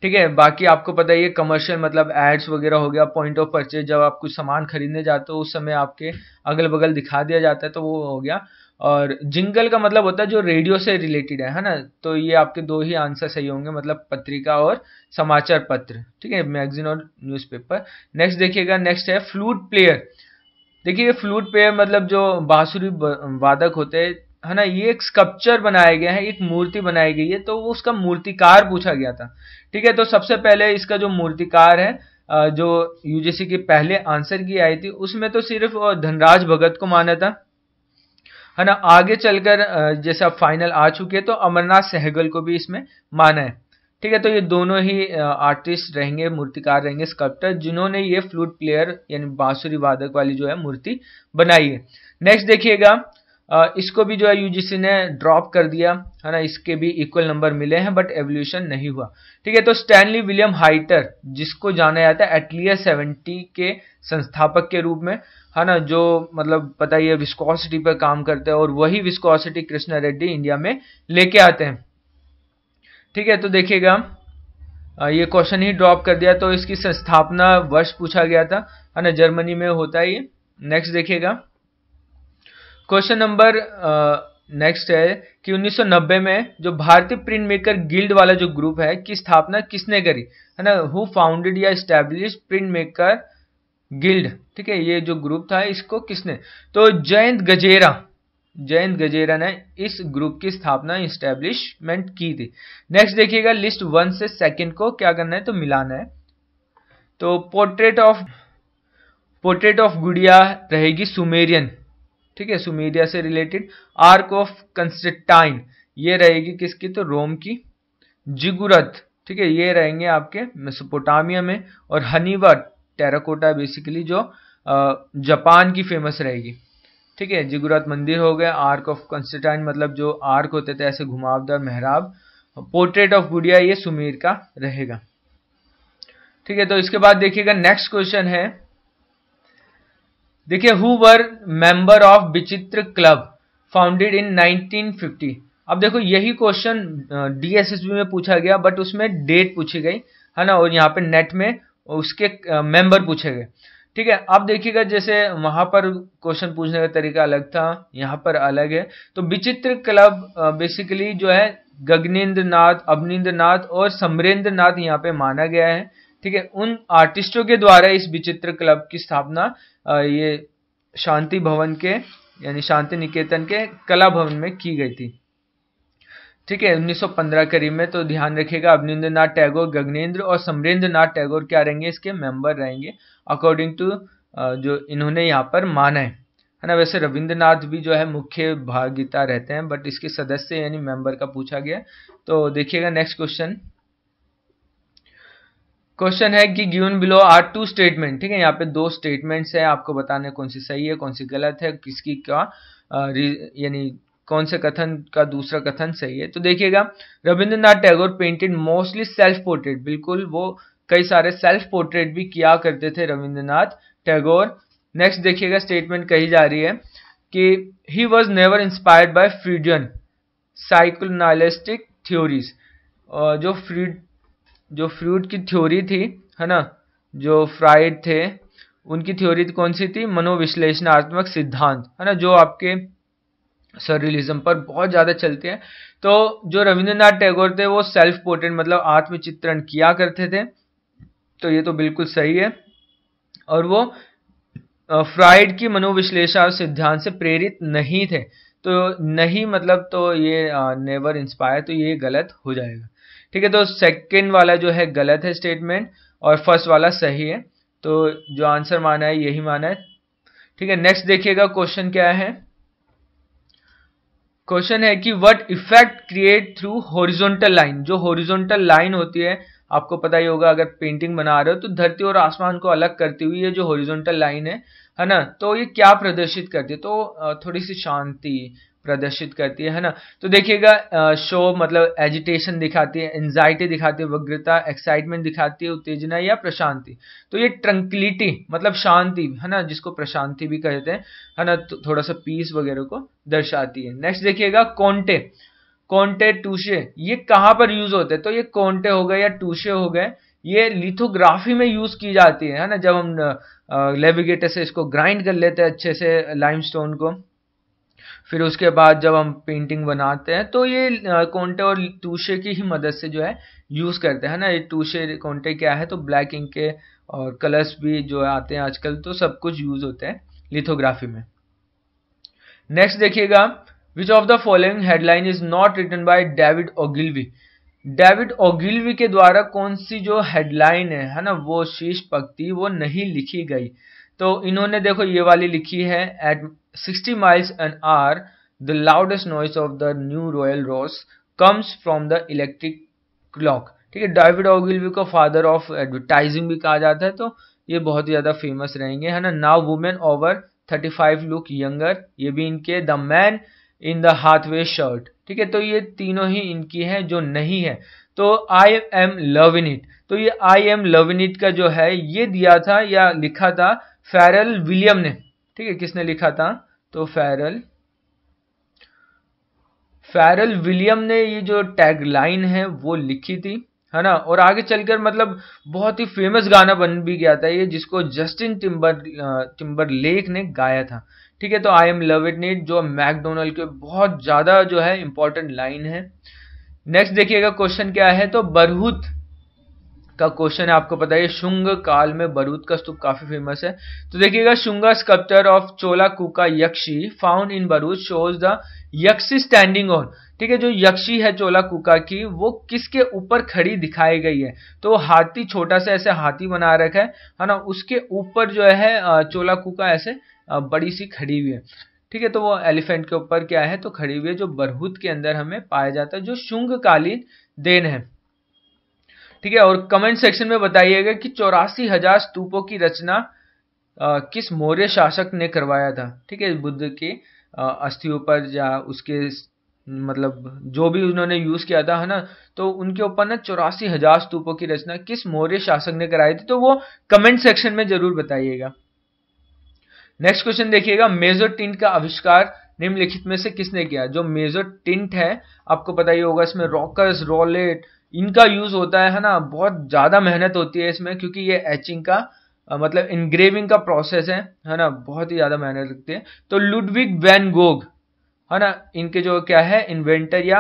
ठीक है बाकी आपको पता ही है कमर्शियल मतलब एड्स वगैरह हो गया पॉइंट ऑफ परचेज जब आप कुछ सामान खरीदने जाते हो उस समय आपके अगल बगल दिखा दिया जाता है तो वो हो गया और जिंगल का मतलब होता है जो रेडियो से रिलेटेड है है ना तो ये आपके दो ही आंसर सही होंगे मतलब पत्रिका और समाचार पत्र ठीक है मैगजीन और न्यूज़पेपर नेक्स्ट देखिएगा नेक्स्ट है फ्लूट प्लेयर देखिए फ्लूट प्लेयर मतलब जो बांसुरी वादक होते हैं है ना ये एक स्कल्पचर बनाया गया है एक मूर्ति बनाई गई है तो वो उसका मूर्तिकार पूछा गया था ठीक है तो सबसे पहले इसका जो मूर्तिकार है जो यूजीसी के पहले आंसर की आई थी उसमें तो सिर्फ धनराज भगत को माना था है ना आगे चलकर जैसे अब फाइनल आ चुके हैं तो अमरनाथ सहगल को भी इसमें माना है ठीक है तो ये दोनों ही आर्टिस्ट रहेंगे मूर्तिकार रहेंगे स्कल्प्टर जिन्होंने ये फ्लूट प्लेयर यानी बांसुरी वादक वाली जो है मूर्ति बनाई है नेक्स्ट देखिएगा इसको भी जो है यूजीसी ने ड्रॉप कर दिया है ना इसके भी इक्वल नंबर मिले हैं बट एवोल्यूशन नहीं हुआ ठीक है तो स्टैनली विलियम हाइटर जिसको जाना जाता है एटलियर सेवेंटी के संस्थापक के रूप में है ना जो मतलब पता ही है विस्कोसिटी पर काम करते हैं और वही विस्कोसिटी कृष्णा रेड्डी इंडिया में लेके आते हैं ठीक है तो देखिएगा ये क्वेश्चन ही ड्रॉप कर दिया तो इसकी संस्थापना वर्ष पूछा गया था है ना जर्मनी में होता ही नेक्स्ट देखिएगा क्वेश्चन नंबर नेक्स्ट है कि 1990 में जो भारतीय प्रिंट मेकर गिल्ड वाला जो ग्रुप है की स्थापना किसने करी है ना हु फाउंडेड या स्टैब्लिश प्रिंट मेकर गिल्ड ठीक है ये जो ग्रुप था इसको किसने तो जयंत गजेरा जयंत गजेरा ने इस ग्रुप की स्थापना स्टैब्लिशमेंट की थी नेक्स्ट देखिएगा लिस्ट वन से सेकंड को क्या करना है तो मिलाना है तो पोर्ट्रेट ऑफ पोर्ट्रेट ऑफ गुड़िया रहेगी सुमेरियन ठीक है सुमेरिया से रिलेटेड आर्क ऑफ कंस्टाइन ये रहेगी किसकी तो रोम की जिगुरत ठीक है ये रहेंगे आपके मेसोपोटामिया में और हनीवा टेराकोटा बेसिकली जो जापान की फेमस रहेगी ठीक है जिगुरत मंदिर हो गया आर्क ऑफ कंस्टाइन मतलब जो आर्क होते थे ऐसे घुमावदार मेहराब पोर्ट्रेट ऑफ गुड़िया ये सुमेर का रहेगा ठीक है तो इसके बाद देखिएगा नेक्स्ट क्वेश्चन है देखिए who were member of Vichitra club founded in 1950 अब देखो यही क्वेश्चन डीएसएसबी में पूछा गया बट उसमें डेट पूछी गई है ना और यहाँ पे नेट में उसके मेंबर पूछे गए ठीक है अब देखिएगा जैसे वहां पर क्वेश्चन पूछने का तरीका अलग था यहाँ पर अलग है तो विचित्र क्लब बेसिकली जो है गगनेन्द्र नाथ नाथ और समरेंद्र नाथ यहाँ पे माना गया है ठीक है उन आर्टिस्टों के द्वारा इस विचित्र क्लब की स्थापना ये शांति भवन के यानी शांति निकेतन के कला भवन में की गई थी ठीक है 1915 करीब में तो ध्यान रखिएगा अवनिंद्र नाथ टैगोर गगनेन्द्र और समरेंद्र नाथ टैगोर क्या रहेंगे इसके मेंबर रहेंगे अकॉर्डिंग टू जो इन्होंने यहाँ पर माना है है ना वैसे रविंद्रनाथ भी जो है मुख्य भागीता रहते हैं बट इसके सदस्य यानी मेंबर का पूछा गया तो देखिएगा नेक्स्ट क्वेश्चन क्वेश्चन है कि given below are two statement ठीक है यहाँ पे दो स्टेटमेंट्स हैं आपको बताने कौन सी सही है कौन सी गलत है किसकी क्या यानी कौन से कथन का दूसरा कथन सही है तो देखिएगा Rabindranath Tagore painted mostly self portrait बिल्कुल वो कई सारे सेल्फ पोर्ट्रेट भी किया करते थे रविंद्रनाथ टैगोर नेक्स्ट देखिएगा स्टेटमेंट कही जा रही है कि he was never inspired by Freudian psychoanalytic theories जो फ्रीड जो फ्रूट की थ्योरी थी है ना जो फ्राइड थे उनकी थ्योरी कौन सी थी मनोविश्लेषणात्मक सिद्धांत है ना जो आपके सरिलिज्म पर बहुत ज़्यादा चलते हैं तो जो रविंद्रनाथ टैगोर थे वो सेल्फ पोर्ट्रेट मतलब आत्मचित्रण किया करते थे तो ये तो बिल्कुल सही है और वो फ्राइड की मनोविश्लेषण सिद्धांत से प्रेरित नहीं थे तो नहीं मतलब तो ये नेवर इंस्पायर तो ये गलत हो जाएगा ठीक है तो सेकेंड वाला जो है गलत है स्टेटमेंट और फर्स्ट वाला सही है तो जो आंसर माना है यही माना है ठीक है नेक्स्ट देखिएगा क्वेश्चन क्या है क्वेश्चन है कि what effect create through horizontal line जो होरिजोनटल लाइन होती है आपको पता ही होगा अगर पेंटिंग बना रहे हो तो धरती और आसमान को अलग करती हुई ये जो होरिजोनटल लाइन है है ना तो ये क्या प्रदर्शित करती है तो थोड़ी सी शांति प्रदर्शित करती है है ना तो देखिएगा शो मतलब एजिटेशन दिखाती है एंजाइटी दिखाती है वग्रता एक्साइटमेंट दिखाती है उत्तेजना या प्रशांति तो ये ट्रंकलिटी मतलब शांति है ना जिसको प्रशांति भी कहते हैं है ना तो थोड़ा सा पीस वगैरह को दर्शाती है नेक्स्ट देखिएगा कॉन्टे कॉन्टे टूशे ये कहाँ पर यूज होते हैं तो ये कॉन्टे हो गए या टूशे हो गए ये लिथोग्राफी में यूज की जाती है ना जब हम लेविगेटर से इसको ग्राइंड कर लेते हैं अच्छे से लाइमस्टोन को फिर उसके बाद जब हम पेंटिंग बनाते हैं तो ये कोंटे और टूशे की ही मदद से जो है यूज़ करते हैं ना ये टूशे कोंटे क्या है तो ब्लैक इंक के और कलर्स भी जो आते हैं आजकल तो सब कुछ यूज़ होते हैं लिथोग्राफी में नेक्स्ट देखिएगा which of the following headline is not written by David Ogilvy David Ogilvy के द्वारा कौन सी जो हेडलाइन है है ना वो शीश पक्ति वो नहीं लिखी गई तो इन्होंने देखो ये वाली लिखी है at 60 miles an hour, the loudest noise of the new royal rose comes from the electric clock. ठीक है डेविड ओगिलवी को फादर ऑफ एडवर्टाइजिंग भी कहा जाता है तो ये बहुत ही ज़्यादा फेमस रहेंगे है ना now women over 35 look younger ये भी इनके the man in the Hathaway shirt ठीक है तो ये तीनों ही इनकी हैं जो नहीं है तो I am love in it तो ये I am love in it का जो है ये दिया था या लिखा था फेरल विलियम ने ठीक है किसने लिखा था तो फैरल फैरल विलियम ने ये जो टैग लाइन है वो लिखी थी है ना और आगे चलकर मतलब बहुत ही फेमस गाना बन भी गया था ये जिसको जस्टिन टिम्बर टिम्बर लेक ने गाया था ठीक है तो I am love it neat जो मैकडोनल्ड के बहुत ज़्यादा जो है इंपॉर्टेंट लाइन है नेक्स्ट देखिएगा क्वेश्चन क्या है तो बरहुत का क्वेश्चन है आपको पता है शुंग काल में बरूद का स्तूप काफी फेमस है तो देखिएगा Shunga स्कप्टर of Chulakoka Yakshi found in Bharhut shows the Yakshi standing on ठीक है जो यक्षी है चोला कुका की वो किसके ऊपर खड़ी दिखाई गई है तो हाथी छोटा सा ऐसे हाथी बना रखा है है ना उसके ऊपर जो है चोला कुका ऐसे बड़ी सी खड़ी हुई है ठीक है तो वो एलिफेंट के ऊपर क्या है तो खड़ी हुई है जो बरहूत के अंदर हमें पाया जाता है जो शुंग कालीन देन है ठीक है और कमेंट सेक्शन में बताइएगा कि चौरासी हजार स्तूपों की रचना आ, किस मौर्य शासक ने करवाया था ठीक है बुद्ध के अस्थियों पर या उसके मतलब जो भी उन्होंने यूज़ किया था है ना तो उनके ऊपर ना चौरासी हजार स्तूपों की रचना किस मौर्य शासक ने कराई थी तो वो कमेंट सेक्शन में जरूर बताइएगा नेक्स्ट क्वेश्चन देखिएगा मेजर टिंट का आविष्कार निम्नलिखित में से किसने किया जो मेजर टिंट है आपको पता ही होगा इसमें रॉकर्स रॉलेट इनका यूज़ होता है ना बहुत ज़्यादा मेहनत होती है इसमें क्योंकि ये एचिंग का आ, मतलब इनग्रेविंग का प्रोसेस है है ना बहुत ही ज़्यादा मेहनत लगती है तो लुडविग वैन गोग है ना इनके जो क्या है इन्वेंटर या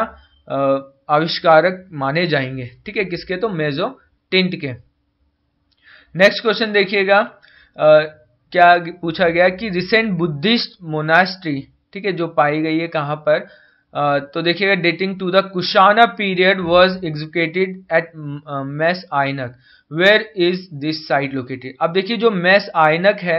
आविष्कारक माने जाएंगे ठीक है किसके तो मेजो टिंट के नेक्स्ट क्वेश्चन देखिएगा क्या पूछा गया कि रिसेंट बुद्धिस्ट मोनास्ट्री ठीक है जो पाई गई है कहां पर तो देखिएगा dating to the Kushana period was executed at Mes Aynak where is this site located अब देखिए जो मैस आयनक है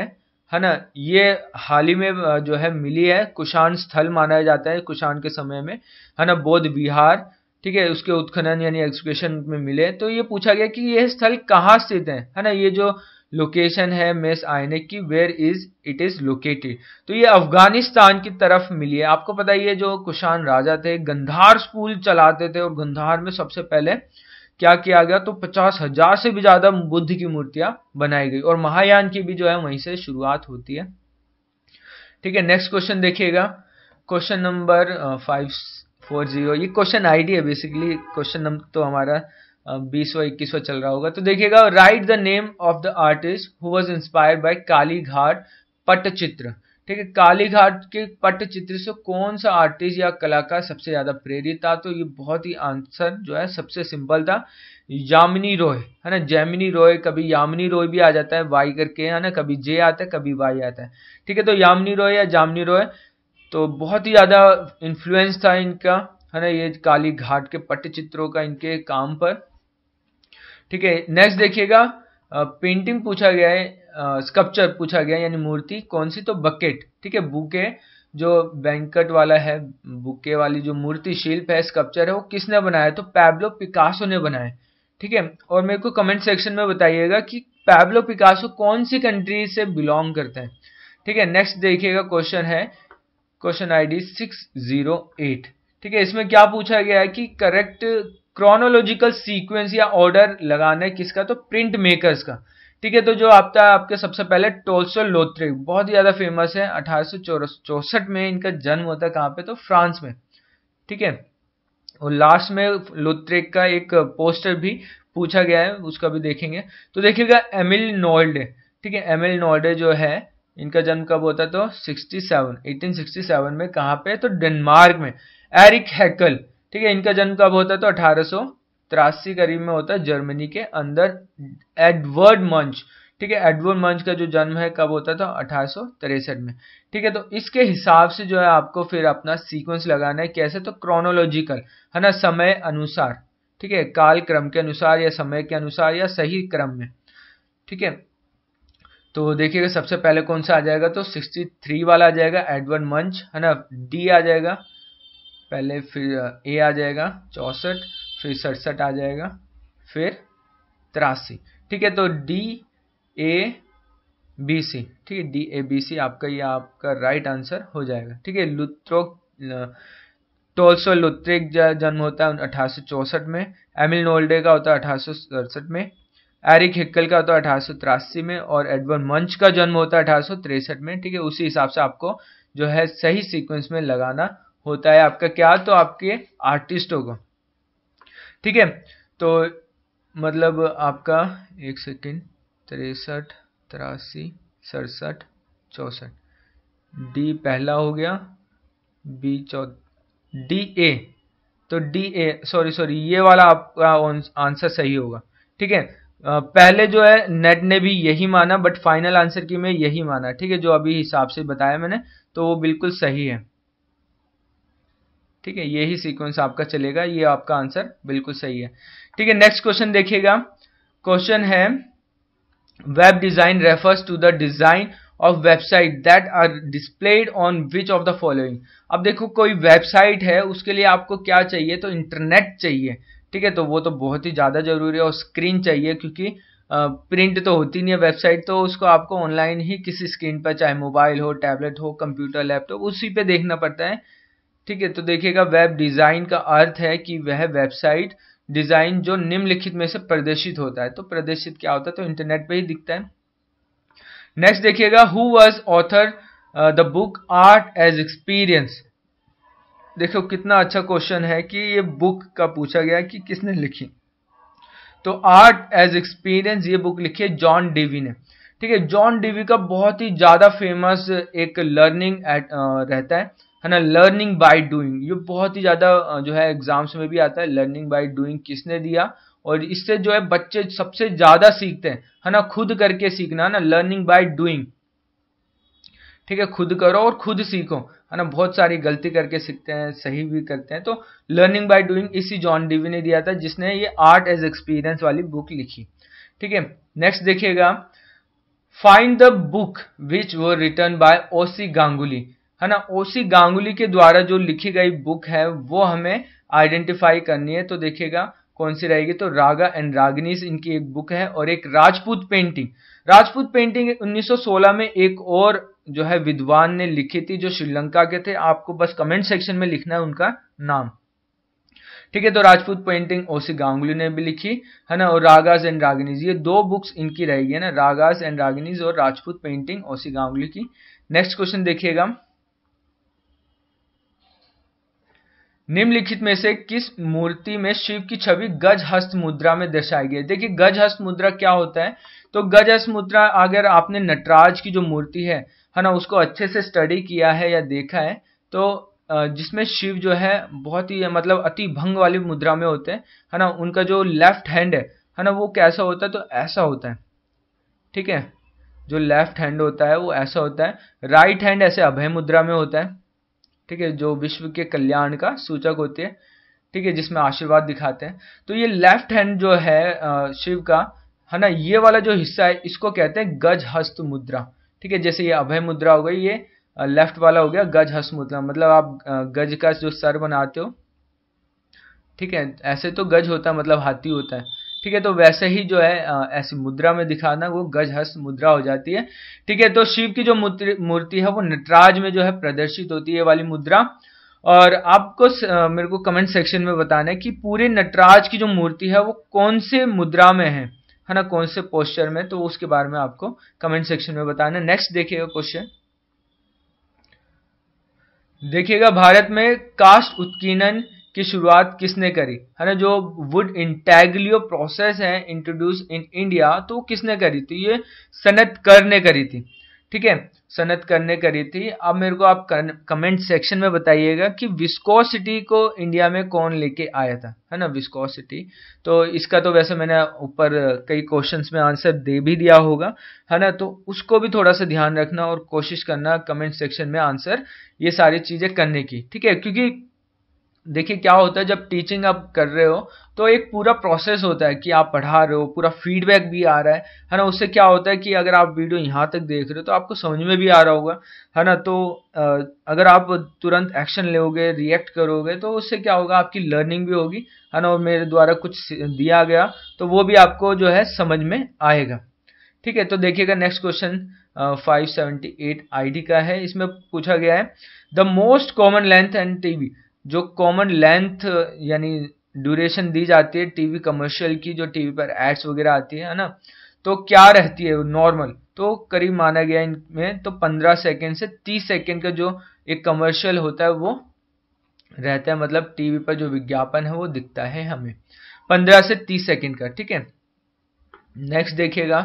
है ना ये हाल ही में जो है मिली है कुशान स्थल माना जाता है कुशान के समय में है ना बौद्ध विहार ठीक है उसके उत्खनन यानी एक्सुकेशन में मिले तो ये पूछा गया कि यह स्थल कहाँ स्थित है है ना ये जो लोकेशन है Mes Aynak where is it is located तो ये अफगानिस्तान की तरफ मिली है आपको पता ही है जो कुशान राजा थे गंधार स्कूल चलाते थे और गंधार में सबसे पहले क्या किया गया तो पचास हजार से भी ज्यादा बुद्ध की मूर्तियां बनाई गई और महायान की भी जो है वहीं से शुरुआत होती है ठीक है नेक्स्ट क्वेश्चन देखिएगा question number five four zero ये क्वेश्चन आईडी है बेसिकली क्वेश्चन नंबर तो हमारा बीस सौ इक्कीस चल रहा होगा तो देखिएगा write the name of the artist who was inspired by Kalighat Patachitra ठीक है काली घाट के पटचित्र से कौन सा आर्टिस्ट या कलाकार सबसे ज़्यादा प्रेरित था तो ये बहुत ही आंसर जो है सबसे सिंपल था यामिनी रॉय है ना जैमिनी रॉय कभी यामिनी रॉय भी आ जाता है वाई करके है ना कभी जे आता है कभी वाई आता है ठीक है तो यामिनी रॉय या जामनी रॉय तो बहुत ही ज़्यादा इन्फ्लुएंस था इनका है ना ये काली घाट के पटचित्रों का इनके काम पर ठीक है नेक्स्ट देखिएगा पेंटिंग पूछा गया है स्कल्पचर पूछा गया यानी मूर्ति कौन सी तो बकेट ठीक है बुके जो बैंकट वाला है बुके वाली जो मूर्ति शिल्प है स्कल्पचर है वो किसने बनाया तो पैब्लो पिकासो ने बनाया ठीक है और मेरे को कमेंट सेक्शन में बताइएगा कि पैब्लो पिकासो कौन सी कंट्री से बिलोंग करते हैं ठीक है नेक्स्ट देखिएगा क्वेश्चन है क्वेश्चन आईडी डी ठीक है इसमें क्या पूछा गया है कि करेक्ट क्रोनोलॉजिकल सीक्वेंस या ऑर्डर लगाना है किसका तो प्रिंट मेकर्स का ठीक है तो जो आपका आपके सबसे पहले टोल्सो लोत्रे बहुत ही ज़्यादा फेमस है अठारह में इनका जन्म होता है कहाँ पे तो फ्रांस में ठीक है और लास्ट में लोत्रेक का एक पोस्टर भी पूछा गया है उसका भी देखेंगे तो देखिएगा एमिल नोल्डे ठीक है एमिल नोल्डे जो है इनका जन्म कब होता है तो 67 1867 में कहाँ पे तो डेनमार्क में एरिक हैकल ठीक है इनका जन्म कब होता है तो अठारह तिरासी करीब में होता है जर्मनी के अंदर एडवर्ड मंच ठीक है एडवर्ड मंच का जो जन्म है कब होता था अठारह में ठीक है तो इसके हिसाब से जो है आपको फिर अपना सीक्वेंस लगाना है कैसे तो क्रोनोलॉजिकल है ना समय अनुसार ठीक है काल क्रम के अनुसार या समय के अनुसार या सही क्रम में ठीक है तो देखिएगा सबसे पहले कौन सा आ जाएगा तो 63 वाला आ जाएगा एडवर्ड मंच है ना डी आ जाएगा पहले फिर ए आ जाएगा चौंसठ फिर सड़सठ आ जाएगा फिर तिरासी ठीक है तो डी ए बी सी ठीक है डी ए बी सी आपका ये आपका राइट आंसर हो जाएगा ठीक है लुत्रो टोल्सो लुत्रिक जन्म होता है अठारह में एमिल नोल्डे का होता है अठारह में एरिक हिक्कल का होता है अठारह में और एडवर्ड मंच का जन्म होता है अठारह में ठीक है उसी हिसाब से आपको जो है सही सीक्वेंस में लगाना होता है आपका क्या तो आपके आर्टिस्टों होगा ठीक है तो मतलब आपका एक सेकेंड तिरसठ तिरासी सड़सठ चौसठ डी पहला हो गया बी चौ डी ए तो डी ए सॉरी सॉरी ये वाला आपका आंसर सही होगा ठीक है पहले जो है नेट ने भी यही माना बट फाइनल आंसर की मैं यही माना ठीक है जो अभी हिसाब से बताया मैंने तो वो बिल्कुल सही है ठीक है यही सीक्वेंस आपका चलेगा ये आपका आंसर बिल्कुल सही है ठीक है नेक्स्ट क्वेश्चन देखिएगा क्वेश्चन है web design refers to the design of website that are displayed on which of the following अब देखो कोई वेबसाइट है उसके लिए आपको क्या चाहिए तो इंटरनेट चाहिए ठीक है तो वो तो बहुत ही ज़्यादा जरूरी है और स्क्रीन चाहिए क्योंकि प्रिंट तो होती नहीं है वेबसाइट तो उसको आपको ऑनलाइन ही किसी स्क्रीन पर चाहे मोबाइल हो टैबलेट हो कंप्यूटर लैपटॉप उसी पे देखना पड़ता है ठीक है तो देखिएगा वेब डिज़ाइन का अर्थ है कि वह वेबसाइट डिज़ाइन जो निम्नलिखित में से प्रदर्शित होता है तो प्रदर्शित क्या होता है तो इंटरनेट पे ही दिखता है नेक्स्ट देखिएगा who was author the book art as experience देखो कितना अच्छा क्वेश्चन है कि ये बुक का पूछा गया कि किसने लिखी तो आर्ट एज एक्सपीरियंस ये बुक लिखी है जॉन डीवी ने ठीक है जॉन डीवी का बहुत ही ज़्यादा फेमस एक लर्निंग uh, रहता है है ना लर्निंग बाय डूइंग ये बहुत ही ज़्यादा जो है एग्जाम्स में भी आता है लर्निंग बाई डूइंग किसने दिया और इससे जो है बच्चे सबसे ज़्यादा सीखते हैं है ना खुद करके सीखना है ना लर्निंग बाय डूइंग ठीक है खुद करो और खुद सीखो है ना बहुत सारी गलती करके सीखते हैं सही भी करते हैं तो लर्निंग बाय डूइंग इसी जॉन डिवी ने दिया था जिसने ये आर्ट एज एक्सपीरियंस वाली बुक लिखी ठीक है नेक्स्ट देखिएगा फाइंड द बुक विच वो रिटर्न बाय ओसी गांगुली है ना ओसी गांगुली के द्वारा जो लिखी गई बुक है वो हमें आइडेंटिफाई करनी है तो देखिएगा कौन सी रहेगी तो रागा एंड रागनीस इनकी एक बुक है और एक राजपूत पेंटिंग राजपूत पेंटिंग 1916 में एक और जो है विद्वान ने लिखी थी जो श्रीलंका के थे आपको बस कमेंट सेक्शन में लिखना है उनका नाम ठीक है तो राजपूत पेंटिंग ओसी गांगुली ने भी लिखी है ना और रागाज एंड रागनीज ये दो बुक्स इनकी रहेगी है ना रागाज एंड रागनीज और राजपूत पेंटिंग ओसी गांगुली की नेक्स्ट क्वेश्चन देखिएगा निम्नलिखित में से किस मूर्ति में शिव की छवि गज हस्त मुद्रा में दर्शाई गई देखिए गज हस्त मुद्रा क्या होता है तो गज हस्त मुद्रा अगर आपने नटराज की जो मूर्ति है है ना उसको अच्छे से स्टडी किया है या देखा है तो जिसमें शिव जो है बहुत ही मतलब अति भंग वाली मुद्रा में होते हैं है ना उनका जो लेफ्ट हैंड है है ना वो कैसा होता है तो ऐसा होता है ठीक है जो लेफ्ट हैंड होता है वो ऐसा होता है राइट हैंड ऐसे अभय मुद्रा में होता है ठीक है जो विश्व के कल्याण का सूचक होती है ठीक है जिसमें आशीर्वाद दिखाते हैं तो ये लेफ्ट हैंड जो है शिव का है ना ये वाला जो हिस्सा है इसको कहते हैं गज हस्त मुद्रा ठीक है जैसे ये अभय मुद्रा हो गई ये लेफ्ट वाला हो गया गज हस्त मुद्रा मतलब आप गज का जो सर बनाते हो ठीक है ऐसे तो गज होता है मतलब हाथी होता है ठीक है तो वैसे ही जो है ऐसी मुद्रा में दिखाना वो गज हस्त मुद्रा हो जाती है ठीक है तो शिव की जो मूर्ति है वो नटराज में जो है प्रदर्शित होती है वाली मुद्रा और आपको मेरे को कमेंट सेक्शन में बताना है कि पूरे नटराज की जो मूर्ति है वो कौन से मुद्रा में है है ना कौन से पोस्चर में तो उसके बारे में आपको कमेंट सेक्शन में बताना नेक्स्ट देखिएगा क्वेश्चन देखिएगा भारत में कास्ट उत्कीर्णन की शुरुआत किसने करी है ना जो वुड इंटैगलियो प्रोसेस है इंट्रोड्यूस इन इंडिया तो किसने करी थी ये सनत कर ने करी थी ठीक है सनत करने करी थी अब मेरे को आप कमेंट सेक्शन में बताइएगा कि विस्कोसिटी को इंडिया में कौन लेके आया था है ना विस्कोसिटी तो इसका तो वैसे मैंने ऊपर कई क्वेश्चंस में आंसर दे भी दिया होगा है ना तो उसको भी थोड़ा सा ध्यान रखना और कोशिश करना कमेंट सेक्शन में आंसर ये सारी चीज़ें करने की ठीक है क्योंकि देखिए क्या होता है जब टीचिंग आप कर रहे हो तो एक पूरा प्रोसेस होता है कि आप पढ़ा रहे हो पूरा फीडबैक भी आ रहा है है ना उससे क्या होता है कि अगर आप वीडियो यहाँ तक देख रहे हो तो आपको समझ में भी आ रहा होगा है ना तो अगर आप तुरंत एक्शन लोगे रिएक्ट करोगे तो उससे क्या होगा आपकी लर्निंग भी होगी है ना और मेरे द्वारा कुछ दिया गया तो वो भी आपको जो है समझ में आएगा ठीक है तो देखिएगा नेक्स्ट क्वेश्चन 578 आईडी का है इसमें पूछा गया है the most common length and TV जो कॉमन लेंथ यानी ड्यूरेशन दी जाती है टीवी कमर्शियल की जो टीवी पर एड्स वगैरह आती है ना तो क्या रहती है नॉर्मल तो करीब माना गया इनमें तो 15 सेकेंड से 30 सेकेंड का जो एक कमर्शियल होता है वो रहता है मतलब टीवी पर जो विज्ञापन है वो दिखता है हमें 15 से 30 सेकेंड का ठीक है नेक्स्ट देखिएगा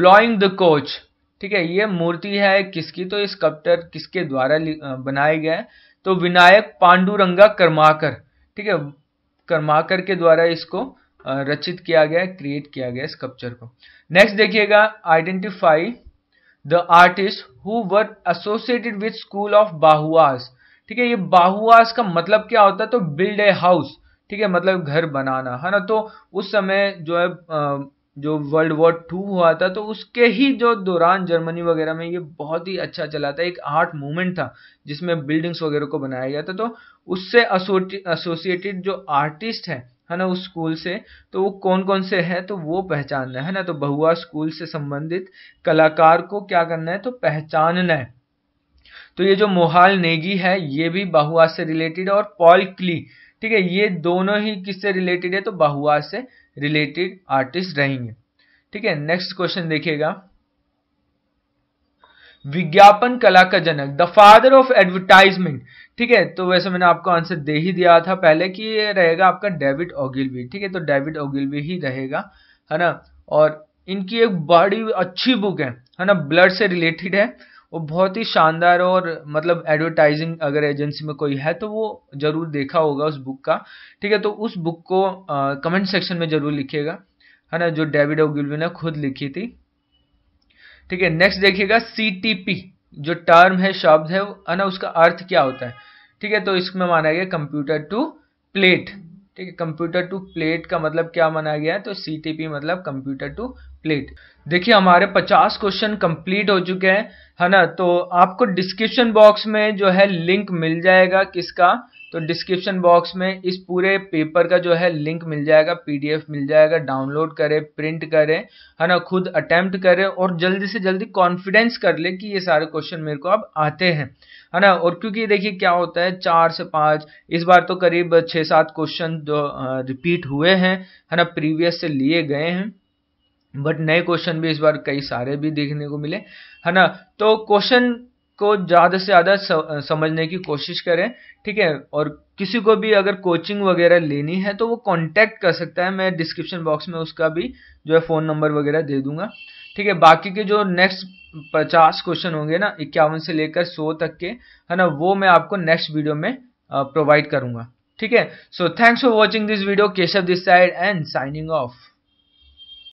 ब्लॉइंग द कोच ठीक है ये मूर्ति है किसकी तो इस कप्टर किसके द्वारा बनाया गया है तो विनायक पांडुरंगा कर्माकर ठीक है कर्माकर के द्वारा इसको रचित किया गया क्रिएट किया गया कप्चर को नेक्स्ट देखिएगा identify the artist who were associated with school of Bauhaus ठीक है ये बाहुआस का मतलब क्या होता है तो बिल्ड ए हाउस ठीक है मतलब घर बनाना है ना तो उस समय जो है जो वर्ल्ड वॉर टू हुआ था तो उसके ही जो दौरान जर्मनी वगैरह में ये बहुत ही अच्छा चला था एक आर्ट मूवमेंट था जिसमें बिल्डिंग्स वगैरह को बनाया गया था तो उससे एसोसिएटेड जो आर्टिस्ट है है ना उस स्कूल से तो वो कौन कौन से है तो वो पहचानना है ना तो बहुआ स्कूल से संबंधित कलाकार को क्या करना है तो पहचानना है तो ये जो मोहाल नेगी है ये भी बहुआ से रिलेटेड और पॉल क्ली ठीक है ये दोनों ही किससे रिलेटेड है तो बहुआ से रिलेटेड आर्टिस्ट रहेंगे ठीक है नेक्स्ट क्वेश्चन देखिएगा विज्ञापन कला का जनक द फादर ऑफ एडवर्टाइजमेंट ठीक है तो वैसे मैंने आपको आंसर दे ही दिया था पहले कि ये रहेगा आपका डेविड ओगिलवी ठीक है तो डेविड ओगिलवी ही रहेगा है ना और इनकी एक बड़ी अच्छी बुक है है ना ब्लड से रिलेटेड है वो बहुत ही शानदार और मतलब एडवर्टाइजिंग अगर एजेंसी में कोई है तो वो ज़रूर देखा होगा उस बुक का ठीक है तो उस बुक को कमेंट सेक्शन में ज़रूर लिखिएगा है ना जो डेविड ओगिल्वी ने खुद लिखी थी ठीक है नेक्स्ट देखिएगा सी जो टर्म है शब्द है है ना उसका अर्थ क्या होता है ठीक है तो इसमें माना गया कंप्यूटर टू प्लेट ठीक है कंप्यूटर टू प्लेट का मतलब क्या माना गया है तो सी मतलब कंप्यूटर टू प्लेट देखिए हमारे 50 क्वेश्चन कंप्लीट हो चुके हैं है ना तो आपको डिस्क्रिप्शन बॉक्स में जो है लिंक मिल जाएगा किसका तो डिस्क्रिप्शन बॉक्स में इस पूरे पेपर का जो है लिंक मिल जाएगा पीडीएफ मिल जाएगा डाउनलोड करें प्रिंट करें है ना खुद अटेम्प्ट करें और जल्दी से जल्दी कॉन्फिडेंस कर ले कि ये सारे क्वेश्चन मेरे को अब आते हैं है ना और क्योंकि देखिए क्या होता है चार से पाँच इस बार तो करीब छः सात क्वेश्चन जो रिपीट हुए हैं है ना प्रीवियस से लिए गए हैं बट नए क्वेश्चन भी इस बार कई सारे भी देखने को मिले है ना तो क्वेश्चन को ज़्यादा से ज़्यादा समझने की कोशिश करें ठीक है और किसी को भी अगर कोचिंग वगैरह लेनी है तो वो कांटेक्ट कर सकता है मैं डिस्क्रिप्शन बॉक्स में उसका भी जो है फ़ोन नंबर वगैरह दे दूंगा ठीक है बाकी के जो नेक्स्ट पचास क्वेश्चन होंगे ना इक्यावन से लेकर सौ तक के है ना वो मैं आपको नेक्स्ट वीडियो में प्रोवाइड करूंगा ठीक है so thanks for watching this video Keshav this side and signing of